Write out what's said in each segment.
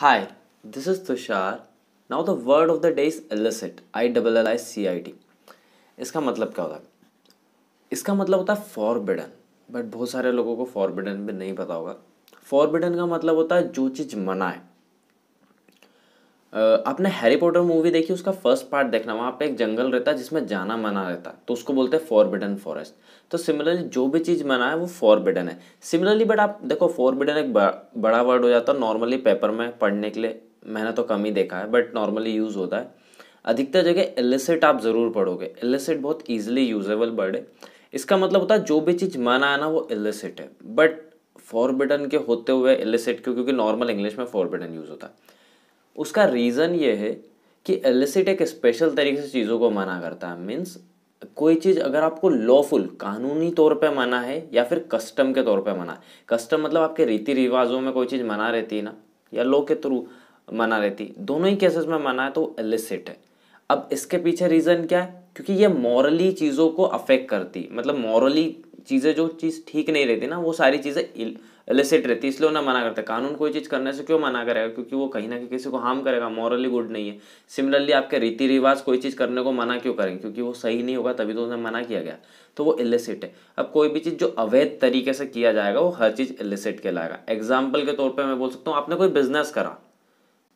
Hi, this is Tushar. Now the word of the day is illicit. I double L I C I T. इसका मतलब क्या होता है इसका मतलब होता है फॉरबिडन बट बहुत सारे लोगों को फॉरबिडन भी नहीं पता होगा फॉरबिडन का मतलब होता है जो चीज़ मना है आपने हैरी पॉटर मूवी देखी उसका फर्स्ट पार्ट देखना वहाँ पे एक जंगल रहता है जिसमें जाना मना रहता है तो उसको बोलते हैं फॉरबिडन फॉरेस्ट तो सिमिलरली जो भी चीज़ मना है वो फॉरबिडन है सिमिलरली बट आप देखो फॉरबिडन एक बड़ा वर्ड हो जाता है नॉर्मली पेपर में पढ़ने के लिए मैंने तो कम ही देखा है बट नॉर्मली यूज़ होता है अधिकतर जगह एलिसिट आप ज़रूर पढ़ोगे एलिसिट बहुत ईजिली यूजेबल वर्ड है इसका मतलब होता है जो भी चीज़ मना है ना वो एलिसिट है बट फॉरबिडन के होते हुए एलिसिट क्यों क्योंकि नॉर्मल इंग्लिश में फॉरबिडन यूज़ होता है उसका रीज़न ये है कि एलिसिट एक स्पेशल तरीके से चीज़ों को मना करता है मीन्स कोई चीज़ अगर आपको लॉफुल कानूनी तौर पे मना है या फिर कस्टम के तौर पे मना है कस्टम मतलब आपके रीति रिवाजों में कोई चीज़ मना रहती है ना या लॉ के थ्रू मना रहती दोनों ही केसेस में मना है तो एलिसिट है अब इसके पीछे रीज़न क्या है क्योंकि ये मॉरली चीज़ों को अफेक्ट करती मतलब मॉरली चीज़ें जो चीज़ ठीक नहीं रहती ना वो सारी चीज़ें इलिसिट रहती है इसलिए उन्हें मना करता है कानून कोई चीज़ करने से क्यों मना करेगा क्योंकि वो कहीं ना कहीं किसी को हार्म करेगा मॉरली गुड नहीं है सिमिलरली आपके रीति रिवाज कोई चीज़ करने को मना क्यों करेंगे क्योंकि वो सही नहीं होगा तभी तो उन्हें मना किया गया तो वो इलिसिट है अब कोई भी चीज़ जो अवैध तरीके से किया जाएगा वो हर चीज़ इलिसिट कहलाएगा एग्जाम्पल के तौर पर मैं बोल सकता हूँ आपने कोई बिजनेस करा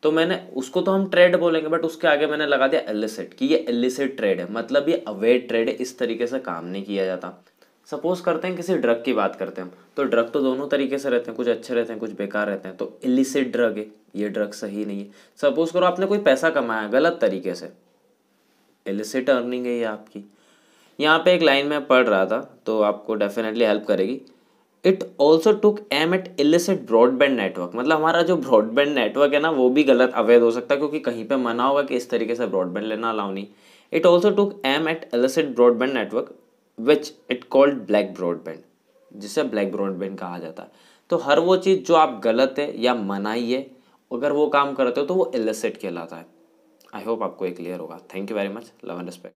तो मैंने उसको तो हम ट्रेड बोलेंगे बट उसके आगे मैंने लगा दिया एलिसिट कि ये एलिसिट ट्रेड है मतलब ये अवैध ट्रेड है इस तरीके से काम नहीं किया जाता सपोज करते हैं किसी ड्रग की बात करते हैं हम तो ड्रग तो दोनों तरीके से रहते हैं कुछ अच्छे रहते हैं कुछ बेकार रहते हैं तो इलिसिट ड्रग है ये ड्रग सही नहीं है सपोज करो आपने कोई पैसा कमाया गलत तरीके से इलिसिट अर्निंग है ये आपकी यहाँ पे एक लाइन में पढ़ रहा था तो आपको डेफिनेटली हेल्प करेगी it also took aim at illicit broadband network मतलब हमारा जो ब्रॉडबैंड नेटवर्क है ना वो भी गलत अवैध हो सकता है क्योंकि कहीं पे मना होगा कि इस तरीके से ब्रॉडबैंड लेना अलाउ नहीं it also took aim at illicit broadband network which it called black broadband जिसे ब्लैक ब्रॉडबैंड कहा जाता है तो हर वो चीज़ जो आप गलत है या मनाई है अगर वो काम करते हो तो वो इलिसिट कहलाता है आई होप आपको ये क्लियर होगा thank you very much love and respect